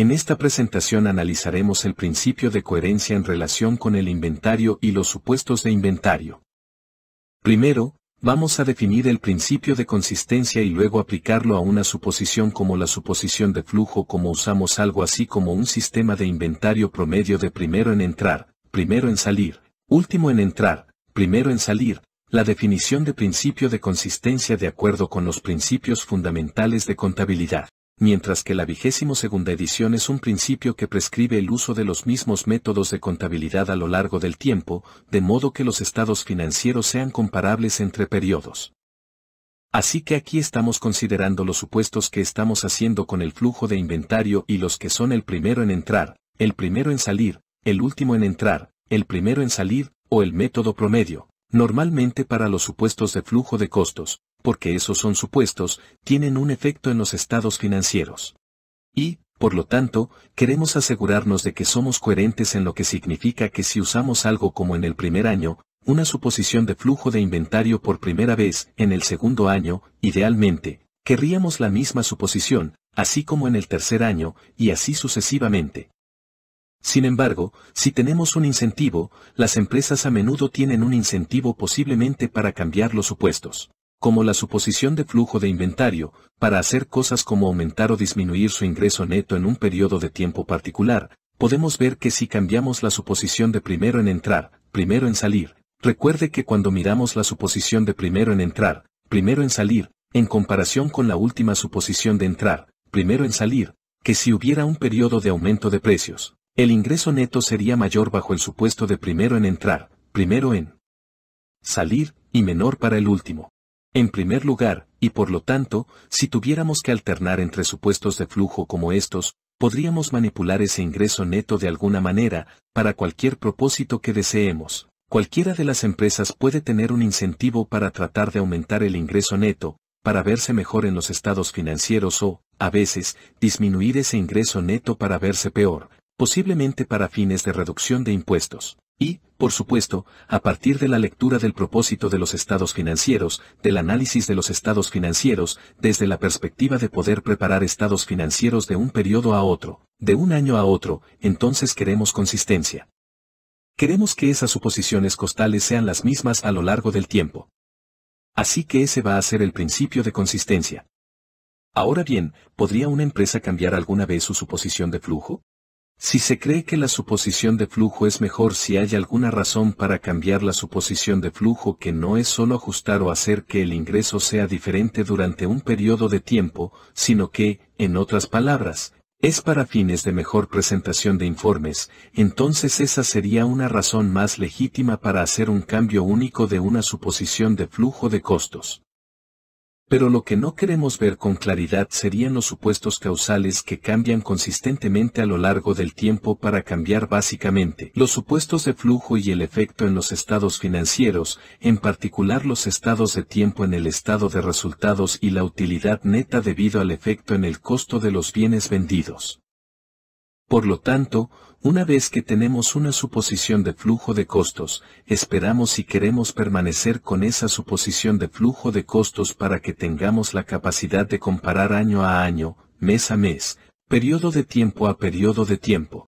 En esta presentación analizaremos el principio de coherencia en relación con el inventario y los supuestos de inventario. Primero, vamos a definir el principio de consistencia y luego aplicarlo a una suposición como la suposición de flujo como usamos algo así como un sistema de inventario promedio de primero en entrar, primero en salir, último en entrar, primero en salir, la definición de principio de consistencia de acuerdo con los principios fundamentales de contabilidad mientras que la vigésimo segunda edición es un principio que prescribe el uso de los mismos métodos de contabilidad a lo largo del tiempo, de modo que los estados financieros sean comparables entre periodos. Así que aquí estamos considerando los supuestos que estamos haciendo con el flujo de inventario y los que son el primero en entrar, el primero en salir, el último en entrar, el primero en salir, o el método promedio, normalmente para los supuestos de flujo de costos, porque esos son supuestos, tienen un efecto en los estados financieros. Y, por lo tanto, queremos asegurarnos de que somos coherentes en lo que significa que si usamos algo como en el primer año, una suposición de flujo de inventario por primera vez en el segundo año, idealmente, querríamos la misma suposición, así como en el tercer año, y así sucesivamente. Sin embargo, si tenemos un incentivo, las empresas a menudo tienen un incentivo posiblemente para cambiar los supuestos como la suposición de flujo de inventario, para hacer cosas como aumentar o disminuir su ingreso neto en un periodo de tiempo particular, podemos ver que si cambiamos la suposición de primero en entrar, primero en salir, recuerde que cuando miramos la suposición de primero en entrar, primero en salir, en comparación con la última suposición de entrar, primero en salir, que si hubiera un periodo de aumento de precios, el ingreso neto sería mayor bajo el supuesto de primero en entrar, primero en salir, y menor para el último. En primer lugar, y por lo tanto, si tuviéramos que alternar entre supuestos de flujo como estos, podríamos manipular ese ingreso neto de alguna manera, para cualquier propósito que deseemos. Cualquiera de las empresas puede tener un incentivo para tratar de aumentar el ingreso neto, para verse mejor en los estados financieros o, a veces, disminuir ese ingreso neto para verse peor, posiblemente para fines de reducción de impuestos. Y, por supuesto, a partir de la lectura del propósito de los estados financieros, del análisis de los estados financieros, desde la perspectiva de poder preparar estados financieros de un periodo a otro, de un año a otro, entonces queremos consistencia. Queremos que esas suposiciones costales sean las mismas a lo largo del tiempo. Así que ese va a ser el principio de consistencia. Ahora bien, ¿podría una empresa cambiar alguna vez su suposición de flujo? Si se cree que la suposición de flujo es mejor si hay alguna razón para cambiar la suposición de flujo que no es solo ajustar o hacer que el ingreso sea diferente durante un periodo de tiempo, sino que, en otras palabras, es para fines de mejor presentación de informes, entonces esa sería una razón más legítima para hacer un cambio único de una suposición de flujo de costos. Pero lo que no queremos ver con claridad serían los supuestos causales que cambian consistentemente a lo largo del tiempo para cambiar básicamente los supuestos de flujo y el efecto en los estados financieros, en particular los estados de tiempo en el estado de resultados y la utilidad neta debido al efecto en el costo de los bienes vendidos. Por lo tanto, una vez que tenemos una suposición de flujo de costos, esperamos y queremos permanecer con esa suposición de flujo de costos para que tengamos la capacidad de comparar año a año, mes a mes, periodo de tiempo a periodo de tiempo,